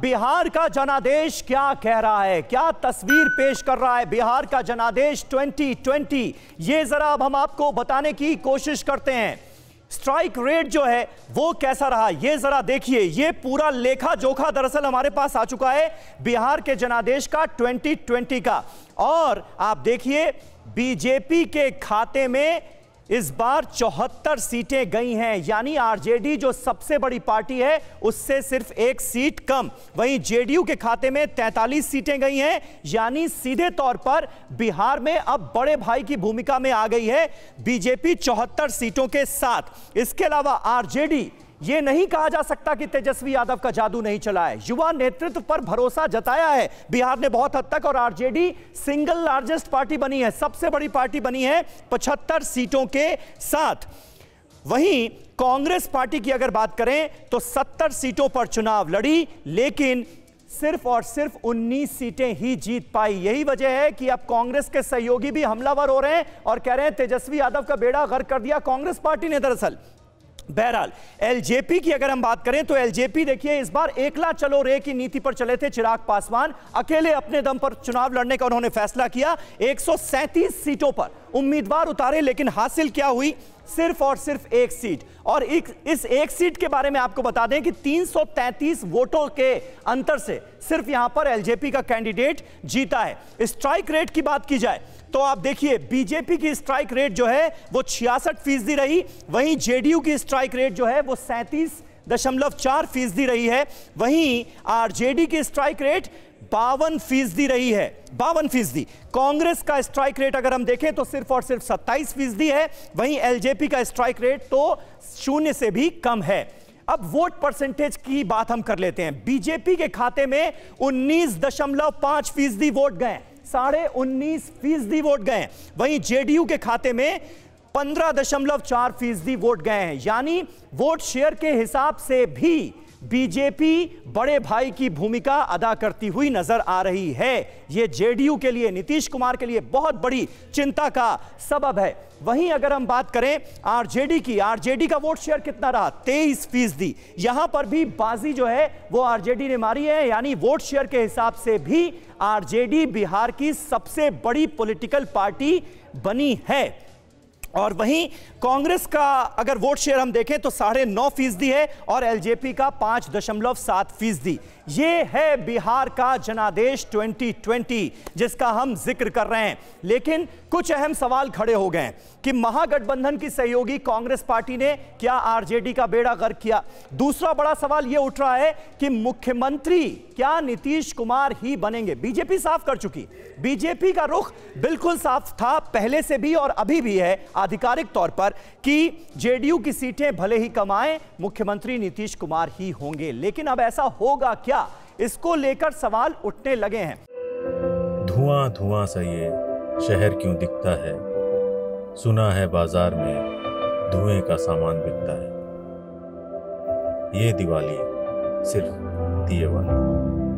बिहार का जनादेश क्या कह रहा है क्या तस्वीर पेश कर रहा है बिहार का जनादेश 2020 ये जरा अब हम आपको बताने की कोशिश करते हैं स्ट्राइक रेट जो है वो कैसा रहा ये जरा देखिए ये पूरा लेखा जोखा दरअसल हमारे पास आ चुका है बिहार के जनादेश का 2020 का और आप देखिए बीजेपी के खाते में इस बार चौहत्तर सीटें गई हैं यानी आरजेडी जो सबसे बड़ी पार्टी है उससे सिर्फ एक सीट कम वहीं जेडीयू के खाते में 43 सीटें गई हैं यानी सीधे तौर पर बिहार में अब बड़े भाई की भूमिका में आ गई है बीजेपी चौहत्तर सीटों के साथ इसके अलावा आरजेडी यह नहीं कहा जा सकता कि तेजस्वी यादव का जादू नहीं चला है युवा नेतृत्व पर भरोसा जताया है बिहार ने बहुत हद तक और आरजेडी सिंगल लार्जेस्ट पार्टी बनी है सबसे बड़ी पार्टी बनी है पचहत्तर सीटों के साथ वहीं कांग्रेस पार्टी की अगर बात करें तो 70 सीटों पर चुनाव लड़ी लेकिन सिर्फ और सिर्फ 19 सीटें ही जीत पाई यही वजह है कि अब कांग्रेस के सहयोगी भी हमलावर हो रहे हैं और कह रहे हैं तेजस्वी यादव का बेड़ा गर्क कर दिया कांग्रेस पार्टी ने दरअसल बहरहाल एलजेपी की अगर हम बात करें तो एलजेपी देखिए इस बार एकला चलो रे की नीति पर चले थे चिराग पासवान अकेले अपने दम पर चुनाव लड़ने का उन्होंने फैसला किया 137 सीटों पर उम्मीदवार उतारे लेकिन हासिल क्या हुई सिर्फ और सिर्फ एक सीट और एक, इस एक सीट के बारे में आपको बता दें कि 333 वोटों के अंतर से सिर्फ यहां पर एलजेपी का कैंडिडेट जीता है स्ट्राइक रेट की बात की जाए तो आप देखिए बीजेपी की स्ट्राइक रेट जो है वो छियासठ फीसदी रही वहीं जेडीयू की स्ट्राइक रेट जो है वो सैंतीस दशमलव चार फीसदी रही है वहीं आरजेडी की स्ट्राइक रेट बावन फीसदी रही है बावन फीसदी कांग्रेस का स्ट्राइक रेट अगर हम देखें तो सिर्फ और सिर्फ सत्ताईस फीसदी है वहीं एलजेपी का स्ट्राइक रेट तो शून्य से भी कम है अब वोट परसेंटेज की बात हम कर लेते हैं बीजेपी के खाते में उन्नीस दशमलव पांच फीसदी वोट गए साढ़े उन्नीस फीसदी वोट गए वहीं जेडीयू के खाते में पंद्रह दशमलव चार फीसदी वोट गए हैं यानी वोट शेयर के हिसाब से भी बीजेपी बड़े भाई की भूमिका अदा करती हुई नजर आ रही है यह जेडीयू के लिए नीतीश कुमार के लिए बहुत बड़ी चिंता का सबब है वहीं अगर हम बात करें आरजेडी की आरजेडी का वोट शेयर कितना रहा तेईस फीसदी यहां पर भी बाजी जो है वो आरजेडी ने मारी है यानी वोट शेयर के हिसाब से भी आरजेडी बिहार की सबसे बड़ी पोलिटिकल पार्टी बनी है और वहीं कांग्रेस का अगर वोट शेयर हम देखें तो साढ़े नौ फीसदी है और एलजेपी का पांच दशमलव सात फीसदी ये है बिहार का जनादेश 2020 जिसका हम जिक्र कर रहे हैं लेकिन कुछ अहम सवाल खड़े हो गए कि महागठबंधन की सहयोगी कांग्रेस पार्टी ने क्या आरजेडी का बेड़ा गर्क किया दूसरा बड़ा सवाल यह उठ रहा है कि मुख्यमंत्री क्या नीतीश कुमार ही बनेंगे बीजेपी साफ कर चुकी बीजेपी का रुख बिल्कुल साफ था पहले से भी और अभी भी है आधिकारिक तौर पर कि जेडीयू की सीटें भले ही कमाएं मुख्यमंत्री नीतीश कुमार ही होंगे लेकिन अब ऐसा होगा क्या इसको लेकर सवाल उठने लगे हैं धुआं धुआं सा ये शहर क्यों दिखता है सुना है बाजार में धुएं का सामान बिकता है ये दिवाली सिर्फ दिए वाली